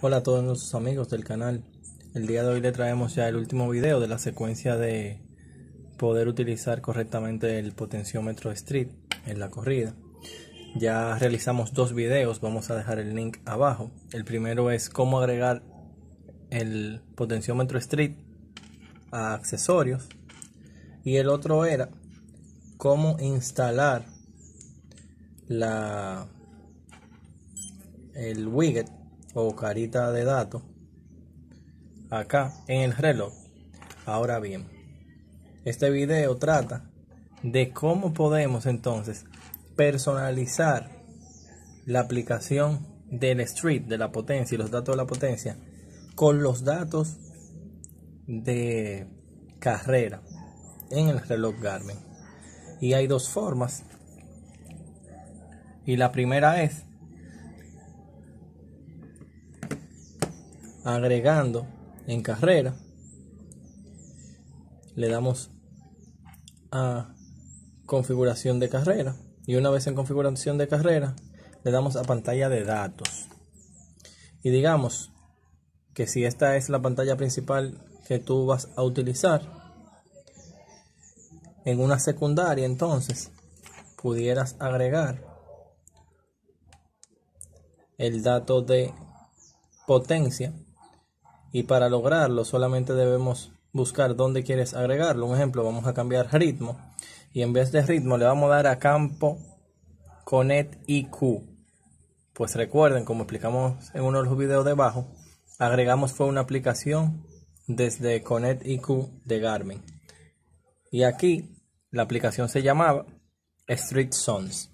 Hola a todos nuestros amigos del canal. El día de hoy le traemos ya el último video de la secuencia de poder utilizar correctamente el potenciómetro street en la corrida. Ya realizamos dos videos, vamos a dejar el link abajo. El primero es cómo agregar el potenciómetro street a accesorios y el otro era cómo instalar la el widget o carita de datos acá en el reloj. Ahora bien, este video trata de cómo podemos entonces personalizar la aplicación del street de la potencia y los datos de la potencia con los datos de carrera en el reloj Garmin. Y hay dos formas. Y la primera es agregando en carrera. Le damos a configuración de carrera. Y una vez en configuración de carrera, le damos a pantalla de datos. Y digamos que si esta es la pantalla principal que tú vas a utilizar, en una secundaria entonces pudieras agregar el dato de potencia y para lograrlo solamente debemos buscar dónde quieres agregarlo. Un ejemplo, vamos a cambiar ritmo y en vez de ritmo le vamos a dar a campo connect IQ. Pues recuerden, como explicamos en uno de los videos debajo, agregamos fue una aplicación desde Connect IQ de Garmin. Y aquí la aplicación se llamaba Street Sons.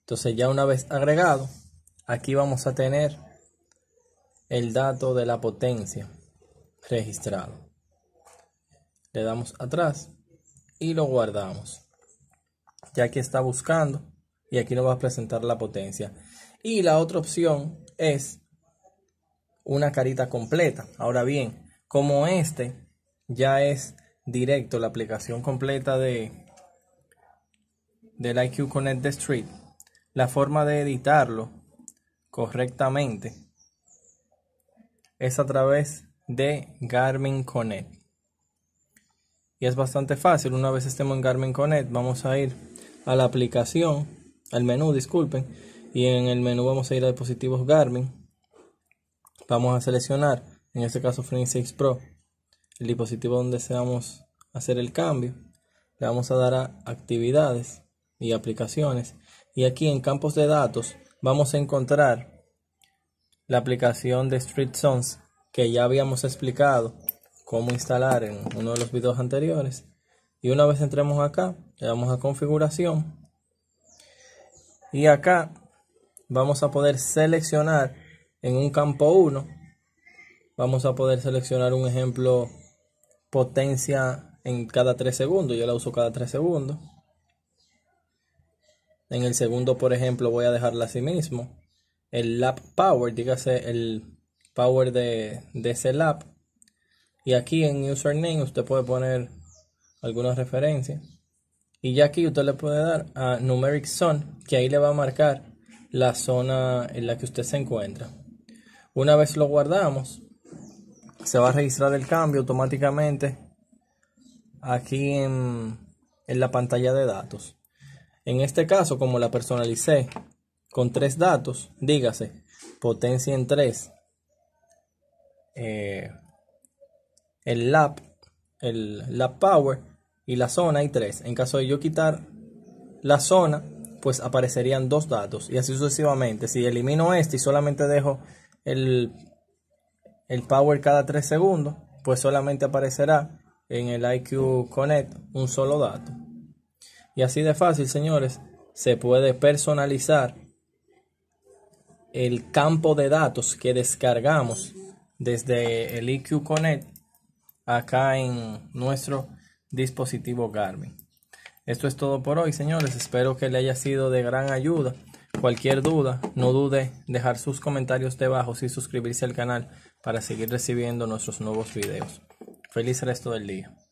Entonces ya una vez agregado, aquí vamos a tener el dato de la potencia registrado. Le damos atrás y lo guardamos. Ya que está buscando y aquí nos va a presentar la potencia. Y la otra opción es una carita completa. Ahora bien, como este ya es directo la aplicación completa de la IQ Connect the Street, la forma de editarlo correctamente es a través de Garmin Connect. Y es bastante fácil, una vez estemos en Garmin Connect, vamos a ir a la aplicación, al menú, disculpen, y en el menú vamos a ir a dispositivos Garmin. Vamos a seleccionar, en este caso Frame 6 Pro, el dispositivo donde deseamos hacer el cambio. Le vamos a dar a actividades y aplicaciones. Y aquí en campos de datos vamos a encontrar la aplicación de Street Songs que ya habíamos explicado cómo instalar en uno de los videos anteriores. Y una vez entremos acá, le damos a configuración. Y acá vamos a poder seleccionar en un campo 1. Vamos a poder seleccionar un ejemplo potencia en cada 3 segundos. Yo la uso cada 3 segundos. En el segundo, por ejemplo, voy a dejarla así mismo el lap power, dígase el power de, ese lap. Y aquí en username usted puede poner algunas referencias. Y ya aquí usted le puede dar a numeric zone, que ahí le va a marcar la zona en la que usted se encuentra. Una vez lo guardamos, se va a registrar el cambio automáticamente aquí en, en la pantalla de datos. En este caso, como la personalicé con tres datos, dígase, potencia en 3, eh, el lap, el power y la zona y 3. En caso de yo quitar la zona, pues aparecerían dos datos y así sucesivamente. Si elimino este y solamente dejo el, el power cada tres segundos, pues solamente aparecerá en el IQ Connect un solo dato. Y así de fácil, señores, se puede personalizar el campo de datos que descargamos desde el IQ Connect acá en nuestro dispositivo Garmin. Esto es todo por hoy, señores. Espero que le haya sido de gran ayuda. Cualquier duda, no dude dejar sus comentarios debajo y suscribirse al canal para seguir recibiendo nuestros nuevos videos. Feliz resto del día.